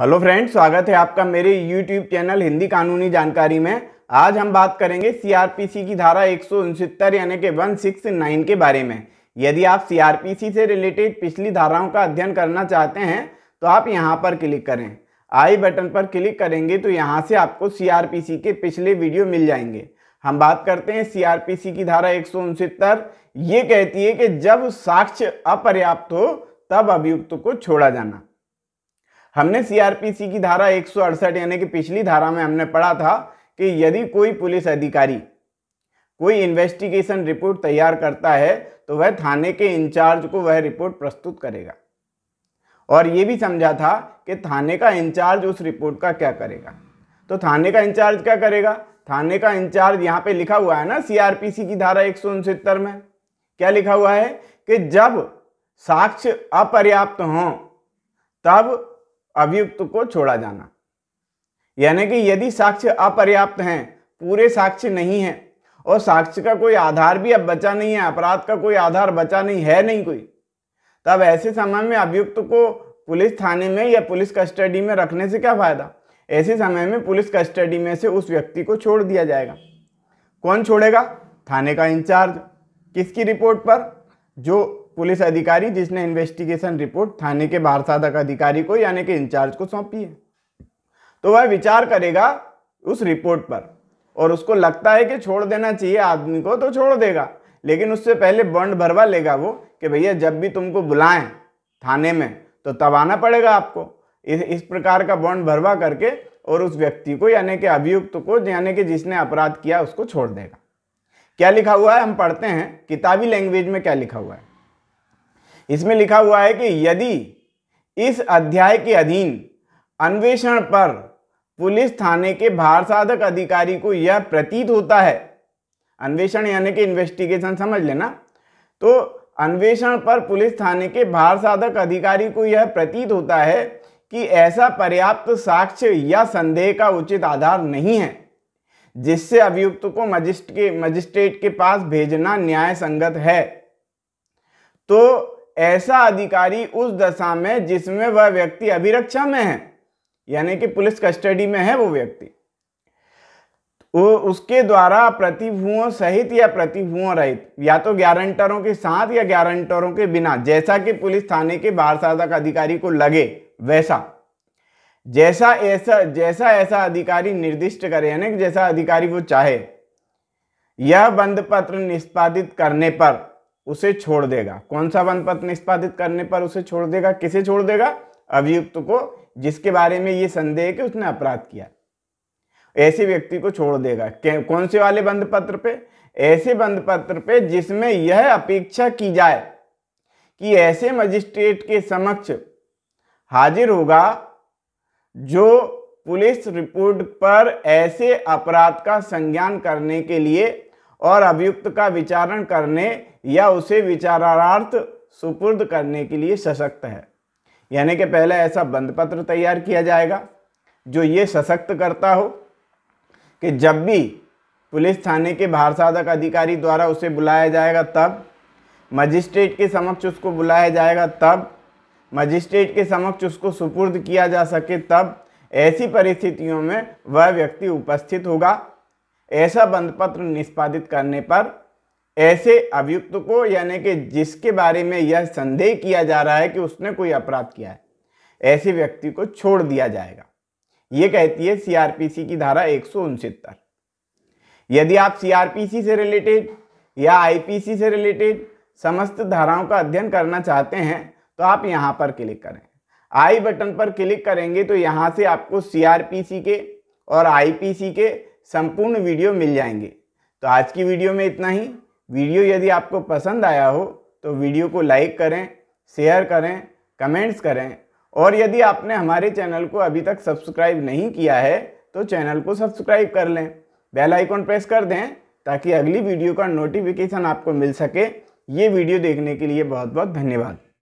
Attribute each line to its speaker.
Speaker 1: hello friends स्वागत है आपका मेरे यूट्यूब चैनल हिंदी कानूनी जानकारी में आज हम बात करेंगे सीआरपीसी की धारा एक यानी कि वन सिक्स नाइन के बारे में यदि आप सीआरपीसी से रिलेटेड पिछली धाराओं का अध्ययन करना चाहते हैं तो आप यहां पर क्लिक करें आई बटन पर क्लिक करेंगे तो यहां से आपको सी के पिछले वीडियो मिल जाएंगे हम बात करते हैं सी की धारा एक ये कहती है कि जब साक्ष्य अपर्याप्त हो तब अभियुक्त को छोड़ा जाना हमने सीआरपीसी की धारा एक यानी कि पिछली धारा में हमने पढ़ा था कि यदि कोई पुलिस अधिकारी कोई इन्वेस्टिगेशन रिपोर्ट तैयार करता है तो वह थाने के इंचार्ज को वह रिपोर्ट प्रस्तुत करेगा और ये भी समझा था कि थाने का इंचार्ज उस रिपोर्ट का क्या करेगा तो थाने का इंचार्ज क्या करेगा थाने का इंचार्ज यहाँ पे लिखा हुआ है ना सीआरपीसी की धारा एक में क्या लिखा हुआ है कि जब साक्ष्य अपर्याप्त हों तब अभियुक्त को छोड़ा जाना यानी कि यदि साक्ष्य अपर्याप्त हैं पूरे साक्ष्य नहीं हैं और साक्ष्य का कोई आधार भी अब बचा नहीं है अपराध का कोई आधार बचा नहीं है नहीं कोई तब ऐसे समय में अभियुक्त को पुलिस थाने में या पुलिस कस्टडी में रखने से क्या फायदा ऐसे समय में पुलिस कस्टडी में से उस व्यक्ति को छोड़ दिया जाएगा कौन छोड़ेगा थाने का इंचार्ज किसकी रिपोर्ट पर जो पुलिस अधिकारी जिसने इन्वेस्टिगेशन रिपोर्ट थाने के बाहर साधक अधिकारी को यानी कि इंचार्ज को सौंपी है तो वह विचार करेगा उस रिपोर्ट पर और उसको लगता है कि छोड़ देना चाहिए आदमी को तो छोड़ देगा लेकिन उससे पहले बॉन्ड भरवा लेगा वो कि भैया जब भी तुमको बुलाएं थाने में तो तब आना पड़ेगा आपको इस इस प्रकार का बॉन्ड भरवा करके और उस व्यक्ति को यानी कि अभियुक्त को यानी कि जिसने अपराध किया उसको छोड़ देगा क्या लिखा हुआ है हम पढ़ते हैं किताबी लैंग्वेज में क्या लिखा हुआ है इसमें लिखा हुआ है कि यदि इस अध्याय के अधीन अन्वेषण पर पुलिस थाने के भार साधक अधिकारी को यह प्रतीत होता है अन्वेषण यानी कि इन्वेस्टिगेशन समझ लेना तो अन्वेषण पर पुलिस थाने के भार साधक अधिकारी को यह प्रतीत होता है कि ऐसा पर्याप्त साक्ष्य या संदेह का उचित आधार नहीं है जिससे अभियुक्त को मजिस्ट्रेट के मजिस्ट्रेट के पास भेजना न्याय संगत है तो ऐसा अधिकारी उस दशा में जिसमें वह व्यक्ति अभिरक्षा में है यानी कि पुलिस कस्टडी में है वो व्यक्ति वो उसके द्वारा प्रतिभुओं सहित या प्रतिभुओं रहित या तो गारंटरों के साथ या गारंटरों के बिना जैसा कि पुलिस थाने के बाहर साधक अधिकारी को लगे वैसा जैसा ऐसा जैसा ऐसा अधिकारी निर्दिष्ट करे यानी कि जैसा अधिकारी वो चाहे यह बंद पत्र निष्पादित करने पर उसे छोड़ देगा कौन सा वन पथ निष्पादित करने पर उसे छोड़ देगा किसे छोड़ देगा अभियुक्त को जिसके बारे में ये संदेह है कि उसने अपराध किया ऐसे व्यक्ति को छोड़ देगा कौन से वाले बंद पत्र पे ऐसे बंद पत्र पे जिसमें यह अपेक्षा की जाए कि ऐसे मजिस्ट्रेट के समक्ष हाजिर होगा जो पुलिस रिपोर्ट पर ऐसे अपराध का संज्ञान करने के लिए और अभियुक्त का विचारण करने या उसे विचारार्थ सुपुर्द करने के लिए सशक्त है यानी कि पहले ऐसा पत्र तैयार किया जाएगा जो ये सशक्त करता हो कि जब भी पुलिस थाने के भार साधक अधिकारी द्वारा उसे बुलाया जाएगा तब मजिस्ट्रेट के समक्ष उसको बुलाया जाएगा तब मजिस्ट्रेट के समक्ष उसको सुपुर्द किया जा सके तब ऐसी परिस्थितियों में वह व्यक्ति उपस्थित होगा ऐसा बंद पत्र निष्पादित करने पर ऐसे अभियुक्त को यानी कि जिसके बारे में यह संदेह किया जा रहा है कि उसने कोई अपराध किया है ऐसे व्यक्ति को छोड़ दिया जाएगा यह कहती है सीआरपीसी की धारा एक यदि आप सीआरपीसी से रिलेटेड या आईपीसी से रिलेटेड समस्त धाराओं का अध्ययन करना चाहते हैं तो आप यहां पर क्लिक करें आई बटन पर क्लिक करेंगे तो यहां से आपको सीआरपीसी के और आईपीसी के संपूर्ण वीडियो मिल जाएंगे तो आज की वीडियो में इतना ही वीडियो यदि आपको पसंद आया हो तो वीडियो को लाइक करें शेयर करें कमेंट्स करें और यदि आपने हमारे चैनल को अभी तक सब्सक्राइब नहीं किया है तो चैनल को सब्सक्राइब कर लें बेल आइकॉन प्रेस कर दें ताकि अगली वीडियो का नोटिफिकेशन आपको मिल सके ये वीडियो देखने के लिए बहुत बहुत धन्यवाद